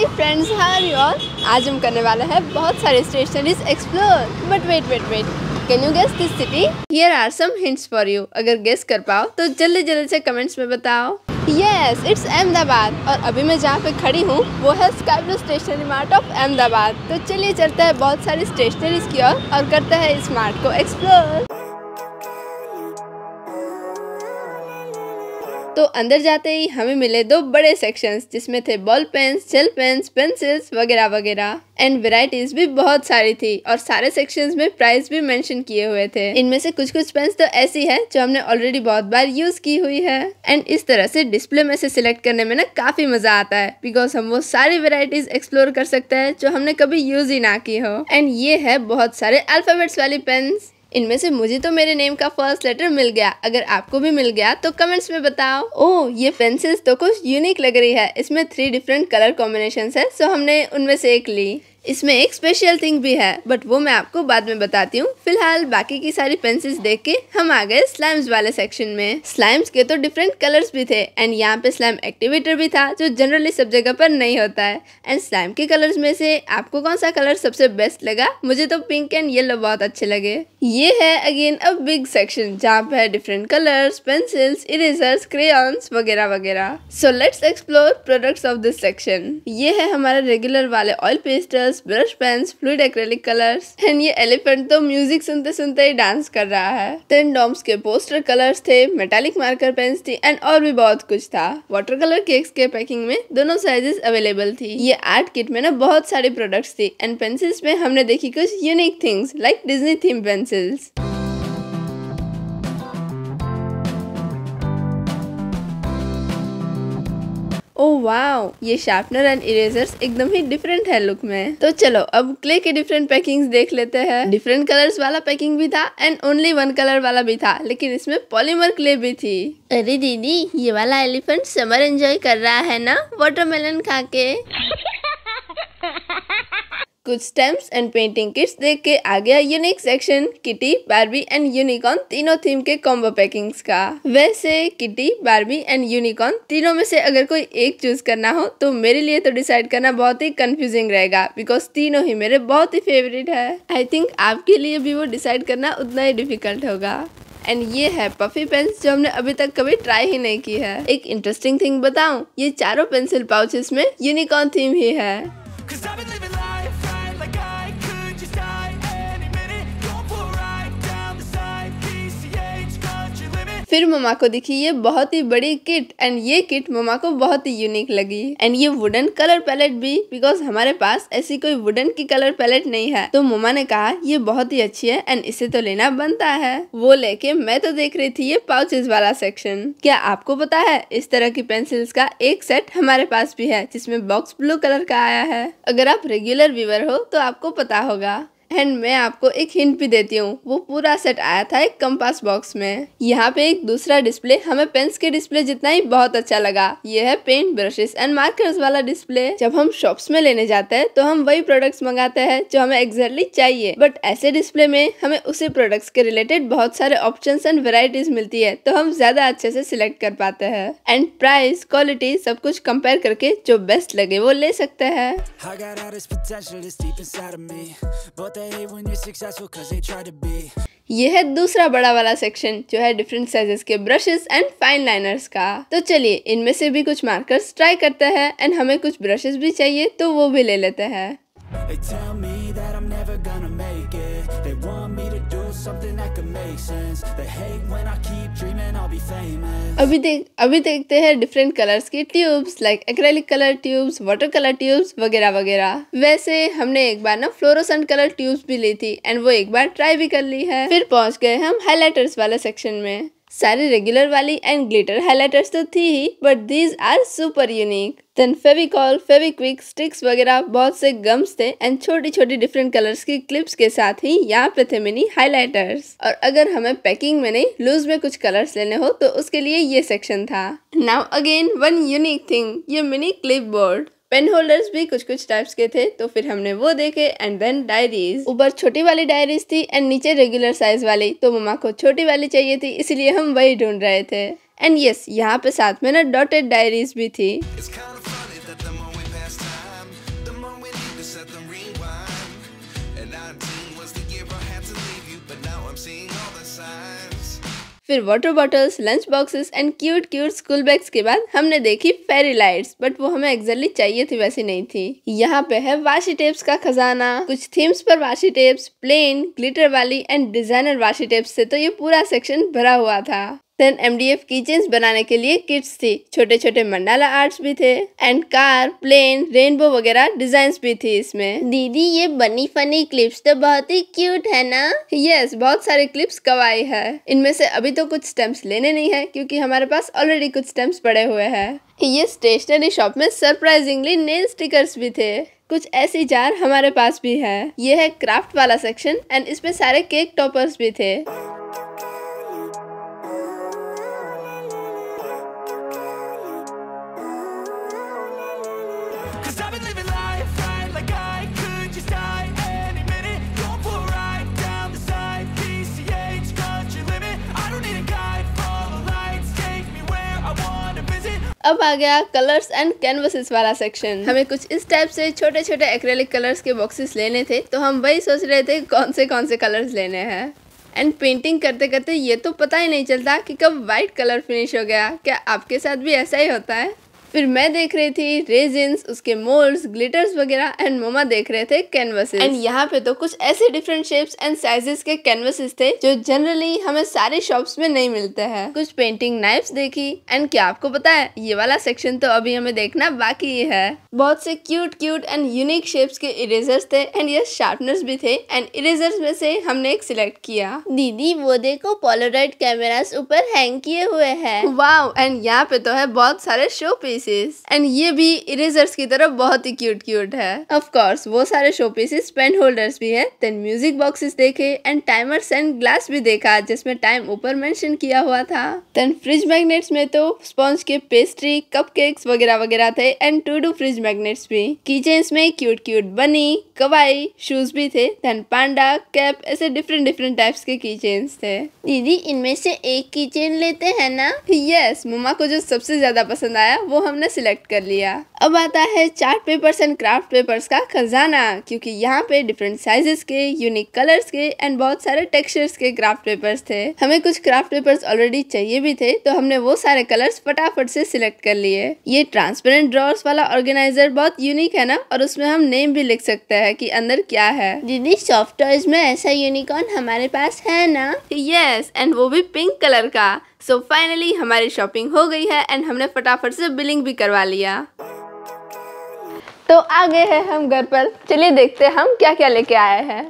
हाय friends हर you all आज हम करने वाले हैं बहुत सारे stationeries explore but wait wait wait can you guess this city here are some hints for you अगर गेस कर पाओ तो जल्दी जल्दी से कमेंट्स में बताओ यस इट्स अहमदाबाद और अभी मैं जहाँ पे खड़ी हूँ वो है sky blue stationery mart of Ahmedabad तो चलिए चलते हैं बहुत सारी स्टेशनरीज की ओर और करते हैं इस मार्ट को एक्सप्लोर तो अंदर जाते ही हमें मिले दो बड़े सेक्शंस जिसमें थे ball pens gel pens pencils वगैरह वगैरह एंड वेराइटीज भी बहुत सारी थी और सारे सेक्शंस में प्राइस भी मेंशन किए हुए थे इनमें से कुछ कुछ पेन्स तो ऐसी है जो हमने ऑलरेडी बहुत बार यूज की हुई है एंड इस तरह से डिस्प्ले में से सिलेक्ट करने में ना काफी मजा आता है बिकॉज हम वो सारी वेराइटीज एक्सप्लोर कर सकते हैं जो हमने कभी यूज ही ना की हो एंड ये है बहुत सारे अल्फाबेट्स वाली पेन्स इनमें से मुझे तो मेरे नेम का फर्स्ट लेटर मिल गया अगर आपको भी मिल गया तो कमेंट्स में बताओ ओ ये पेंसिल्स तो कुछ यूनिक लग रही है इसमें थ्री डिफरेंट कलर कॉम्बिनेशन है सो हमने उनमें से एक ली इसमें एक स्पेशल थिंग भी है बट वो मैं आपको बाद में बताती हूँ फिलहाल बाकी की सारी पेंसिल्स देख के हम आ गए स्लाइम्स वाले सेक्शन में स्लाइम्स के तो डिफरेंट कलर्स भी थे एंड यहाँ पे स्लाइम एक्टिवेटर भी था जो जनरली सब जगह पर नहीं होता है एंड स्लाइम के कलर्स में से आपको कौन सा कलर सबसे बेस्ट लगा मुझे तो पिंक एंड येलो बहुत अच्छे लगे ये है अगेन अ बिग सेक्शन जहाँ पे different colours pencils erasers crayons वगैरह वगैरह so let's explore products of this section ये है हमारा रेगुलर वाले oil pastel colours brush pens fluid acrylic colours and ये एलिफेंट तो म्यूजिक सुनते सुनते ही डांस कर रहा है टेन डॉम्स के पोस्टर कलर्स थे मेटालिक मार्कर पेन्स थी एंड और भी बहुत कुछ था वाटर कलर केक्स के पैकिंग में दोनों साइजेस अवेलेबल थी ये आर्ट किट में ना बहुत सारे प्रोडक्ट्स थी एंड पेंसिल्स में हमने देखी कुछ unique things like Disney theme pencils oh oh, wow ये शार्पनर एंड इरेजर्स एकदम ही डिफरेंट है लुक में तो चलो अब क्ले के डिफरेंट पैकिंग्स देख लेते हैं डिफरेंट कलर्स वाला पैकिंग भी था एंड ओनली वन कलर वाला भी था लेकिन इसमें पॉलीमर क्ले भी थी अरे दीदी ये वाला एलिफेंट समर एंजॉय कर रहा है ना वाटरमेलन खा के कुछ स्टैम्प्स एंड पेंटिंग किट्स देख के आ गया unique section Kitty Barbie and unicorn तीनों थीम के कॉम्बो पैकिंग्स का वैसे किटी बारबी एंड यूनिकॉर्न तीनों में से अगर कोई एक चूज करना हो तो मेरे लिए तो डिसाइड करना बहुत ही कंफ्यूजिंग रहेगा बिकॉज तीनों ही मेरे बहुत ही फेवरेट है आई थिंक आपके लिए भी वो डिसाइड करना उतना ही डिफिकल्ट होगा एंड ये है पफी पेंस जो हमने अभी तक कभी ट्राई ही नहीं की है एक इंटरेस्टिंग थिंग बताऊं ये चारों पेंसिल पाउचेस में यूनिकॉर्न थीम ही है फिर ममा को दिखी ये बहुत ही बड़ी किट एंड ये किट ममा को बहुत ही यूनिक लगी एंड ये वुडन कलर पैलेट भी बिकॉज हमारे पास ऐसी कोई वुडन की कलर पैलेट नहीं है तो ममा ने कहा ये बहुत ही अच्छी है एंड इसे तो लेना बनता है वो लेके मैं तो देख रही थी ये पाउचेज वाला सेक्शन क्या आपको पता है इस तरह की पेंसिल्स का एक सेट हमारे पास भी है जिसमे बॉक्स ब्लू कलर का आया है अगर आप रेगुलर व्यूवर हो तो आपको पता होगा एंड मैं आपको एक हिंट भी देती हूँ वो पूरा सेट आया था एक कंपास बॉक्स में यहाँ पे एक दूसरा डिस्प्ले हमें पेंस के डिस्प्ले जितना ही बहुत अच्छा लगा ये है पेंट ब्रशेस एंड मार्कर्स वाला डिस्प्ले जब हम शॉप्स में लेने जाते हैं तो हम वही प्रोडक्ट्स मंगाते हैं जो हमें एग्जैक्टली चाहिए बट ऐसे डिस्प्ले में हमें उसी प्रोडक्ट्स के रिलेटेड बहुत सारे ऑप्शन एंड वेराइटीज मिलती है तो हम ज्यादा अच्छे से सिलेक्ट कर पाते हैं एंड प्राइस क्वालिटी सब कुछ कम्पेयर करके जो बेस्ट लगे वो ले सकते हैं यह है दूसरा बड़ा वाला सेक्शन जो है डिफरेंट साइजेस के ब्रशेस एंड फाइन लाइनर्स का तो चलिए इनमें से भी कुछ मार्कर्स ट्राई करते हैं एंड हमें कुछ ब्रशेस भी चाहिए तो वो भी ले लेते हैं something that could make sense They hate when I keep dreaming I'll be famous अभी देख अभी देखते हैं डिफरेंट कलर्स की tubes like acrylic colour tubes water colour tubes वगैरह वगैरह वैसे हमने एक बार ना फ्लोरोसेंट कलर ट्यूब्स भी ली थी एंड वो एक बार ट्राई भी कर ली है फिर पहुंच गए हम हाइलाइटर्स वाले सेक्शन में सारे रेगुलर वाली एंड ग्लिटर हाईलाइटर्स तो थी ही but these are super unique then Fevicol Fevikwik sticks वगैरह बहुत से गम्स थे एंड छोटी छोटी डिफरेंट कलर्स की क्लिप्स के साथ ही यहाँ पे थे मिनी हाईलाइटर्स और अगर हमें पैकिंग में नहीं लूज में कुछ कलर्स लेने हो तो उसके लिए ये सेक्शन था now again one unique thing ये mini clipboard pen holders भी कुछ कुछ टाइप्स के थे तो फिर हमने वो देखे एंड देन डायरीज ऊपर छोटी वाली डायरीज थी एंड नीचे रेगुलर साइज वाली तो मम्मा को छोटी वाली चाहिए थी इसलिए हम वही ढूंढ रहे थे एंड यस yes, यहाँ पे साथ में ना डॉटेड डायरीज भी थी फिर water bottles lunch boxes and cute cute school bags के बाद हमने देखी फेरी लाइट्स बट वो हमें एग्जैक्टली चाहिए थी वैसी नहीं थी यहाँ पे है वाशी टेप्स का खजाना कुछ थीम्स पर वाशी टेप्स प्लेन ग्लिटर वाली एंड डिजाइनर वाशी टेप्स से तो ये पूरा सेक्शन भरा हुआ था देन एमडीएफ किचन्स बनाने के लिए किट्स थी छोटे छोटे मंडाला आर्ट्स भी थे एंड कार प्लेन रेनबो वगैरह डिजाइन भी थी इसमें दीदी ये बनी फनी क्लिप्स तो बहुत ही क्यूट है ना यस yes, बहुत सारे क्लिप्स कवाई है इनमें से अभी तो कुछ स्टेम्प्स लेने नहीं है क्योंकि हमारे पास ऑलरेडी कुछ स्टेम्प्स पड़े हुए हैं ये स्टेशनरी शॉप में सरप्राइजिंगली नेल स्टिकर्स भी थे कुछ ऐसी जार हमारे पास भी है ये है क्राफ्ट वाला सेक्शन एंड इसमें सारे केक टॉपर्स भी थे अब आ गया कलर्स एंड कैनवसेस वाला सेक्शन हमें कुछ इस टाइप से छोटे छोटे एक्रेलिक कलर्स के बॉक्सेस लेने थे तो हम वही सोच रहे थे कौन से कौन से कलर्स लेने हैं एंड पेंटिंग करते करते ये तो पता ही नहीं चलता कि कब वाइट कलर फिनिश हो गया क्या आपके साथ भी ऐसा ही होता है फिर मैं देख रही थी रेजिन उसके मोल्ड ग्लिटर्स वगैरह एंड मोमा देख रहे थे कैनवास एंड यहाँ पे तो कुछ ऐसे डिफरेंट शेप्स एंड साइजेस के कैनवसेस थे जो जनरली हमें सारे शॉप्स में नहीं मिलते हैं कुछ पेंटिंग नाइफ्स देखी एंड क्या आपको पता है ये वाला सेक्शन तो अभी हमें देखना बाकी है बहुत से cute cute and unique shapes के इरेजर्स थे एंड ये शार्पनर्स भी थे एंड इरेजर्स में से हमने एक सिलेक्ट किया दीदी वो देखो पोलोराइड कैमरास ऊपर हैंग किए हुए हैं वाव एंड यहाँ पे तो है बहुत सारे शो पीस पीसेस एंड ये भी इरेजर्स की तरफ बहुत ही क्यूट क्यूट है ऑफकोर्स वो सारे शो पीसेस पेन होल्डर्स भी है देन म्यूजिक बॉक्सेस देखे एंड टाइमर्स एंड ग्लास भी देखा जिसमें टाइम ऊपर मेंशन किया हुआ था देन फ्रिज मैग्नेट्स में तो स्पॉन्ज के पेस्ट्री कपकेक्स वगैरह वगैरह थे and to do fridge magnets भी कीचेन्स में क्यूट क्यूट बनी कवाई शूज भी थे देन पांडा कैप ऐसे डिफरेंट डिफरेंट टाइप्स के कीचेन्स थे दीदी इनमें से एक कीचेन लेते हैं ना यस yes, मम्मा को जो सबसे ज्यादा पसंद आया वो हमने सिलेक्ट कर लिया अब आता है chart papers and craft papers का खजाना क्योंकि यहाँ पे डिफरेंट साइजेस के यूनिक कलर्स के एंड बहुत सारे टेक्सचर्स के क्राफ्ट पेपर्स थे हमें कुछ क्राफ्ट पेपर्स ऑलरेडी चाहिए भी थे तो हमने वो सारे कलर्स फटाफट से सिलेक्ट कर लिए ये ट्रांसपेरेंट ड्रॉर्स वाला ऑर्गेनाइजर बहुत यूनिक है ना और उसमें हम नेम भी लिख सकते हैं की अंदर क्या है दीदी सॉफ्ट टॉयज में ऐसा यूनिकॉर्न हमारे पास है ना यस एंड वो भी पिंक कलर का सो so फाइनली हमारी शॉपिंग हो गई है एंड हमने फटाफट से बिलिंग भी करवा लिया तो आ गए हैं हम घर पर चलिए देखते हैं हम क्या क्या लेके आए हैं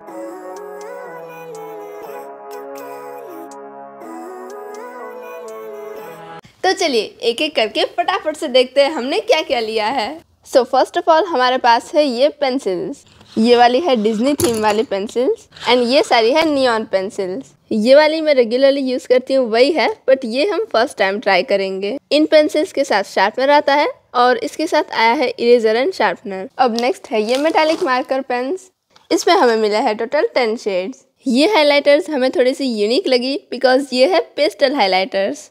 तो चलिए एक एक करके फटाफट से देखते हैं हमने क्या क्या लिया है सो फर्स्ट ऑफ ऑल हमारे पास है ये पेंसिल्स ये वाली है डिज्नी थीम वाली पेंसिल्स एंड ये सारी है नियॉन पेंसिल्स ये वाली मैं रेगुलरली यूज़ करती हूँ वही है बट ये हम फर्स्ट टाइम ट्राई करेंगे इन पेंसिल्स के साथ शार्पनर आता है और इसके साथ आया है इरेजर एंड शार्पनर अब नेक्स्ट है ये मेटालिक मार्कर पेन्स इसमें हमें मिला है टोटल टेन शेड्स ये हाइलाइटर्स हमें थोड़ी सी यूनिक लगी बिकॉज ये है पेस्टल हाइलाइटर्स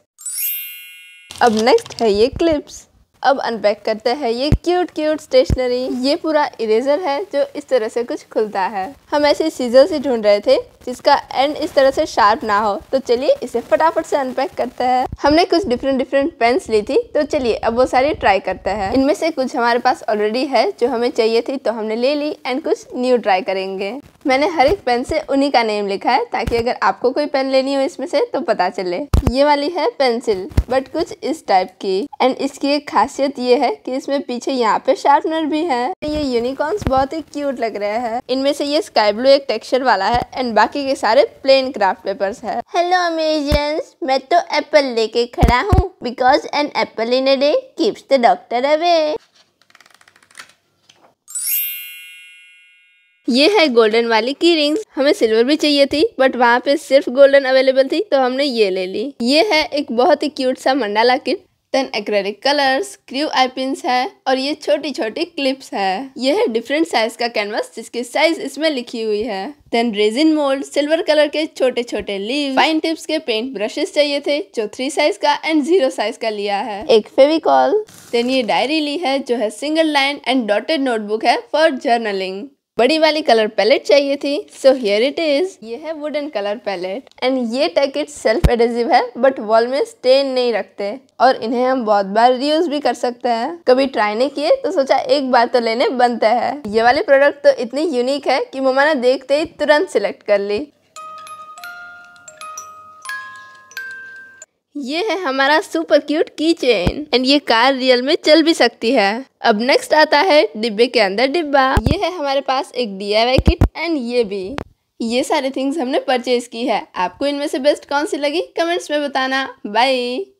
अब नेक्स्ट है ये क्लिप्स अब अनपैक करते हैं ये क्यूट क्यूट स्टेशनरी ये पूरा इरेजर है जो इस तरह से कुछ खुलता है हम ऐसे सीजर से ढूंढ रहे थे जिसका एंड इस तरह से शार्प ना हो तो चलिए इसे फटाफट से अनपैक करते हैं हमने कुछ डिफरेंट डिफरेंट पेन्स ली थी तो चलिए अब वो सारी ट्राई करते हैं इनमें से कुछ हमारे पास ऑलरेडी है जो हमें चाहिए थी तो हमने ले ली एंड कुछ न्यू ट्राई करेंगे मैंने हर एक पेन से उन्हीं का नेम लिखा है ताकि अगर आपको कोई पेन लेनी हो इसमें से तो पता चले ये वाली है पेंसिल बट कुछ इस टाइप की एंड इसकी एक खासियत ये है कि इसमें पीछे यहाँ पे शार्पनर भी है ये यूनिकॉर्न्स बहुत ही क्यूट लग रहे हैं इनमें से ये स्काई ब्लू एक टेक्सचर वाला है एंड बाकी बाकी के सारे प्लेन क्राफ्ट पेपर्स है हेलो अमेजियंस मैं तो एप्पल लेके खड़ा हूँ because an apple in day keeps the doctor away ये है गोल्डन वाली की रिंग्स हमें सिल्वर भी चाहिए थी बट वहाँ पे सिर्फ गोल्डन अवेलेबल थी तो हमने ये ले ली ये है एक बहुत ही क्यूट सा mandala kit then acrylic colours क्रू आई है और ये छोटी छोटी क्लिप्स है यह है डिफरेंट साइज का कैनवास जिसकी साइज इसमें लिखी हुई है then resin mould silver colour के छोटे छोटे लीव फाइन टिप्स के पेंट ब्रशेस चाहिए थे जो थ्री साइज का एंड जीरो साइज का लिया है एक फेविकॉल देन ये डायरी ली है जो है single line and dotted notebook है फॉर जर्नलिंग बड़ी वाली कलर पैलेट चाहिए थी सो हियर इट इज ये है वुडन कलर पैलेट एंड ये टैकेट सेल्फ एडेसिव है बट वॉल में स्टेन नहीं रखते और इन्हें हम बहुत बार रियूज भी कर सकते हैं कभी ट्राई नहीं किए तो सोचा एक बार तो लेने बनता है ये वाले प्रोडक्ट तो इतनी यूनिक है कि ममाना देखते ही तुरंत सिलेक्ट कर ली ये है हमारा super cute key chain and ये कार रियल में चल भी सकती है अब नेक्स्ट आता है डिब्बे के अंदर डिब्बा ये है हमारे पास एक डी आई किट एंड ये भी ये सारे थिंग्स हमने परचेज की है आपको इनमें से बेस्ट कौन सी लगी कमेंट्स में बताना बाय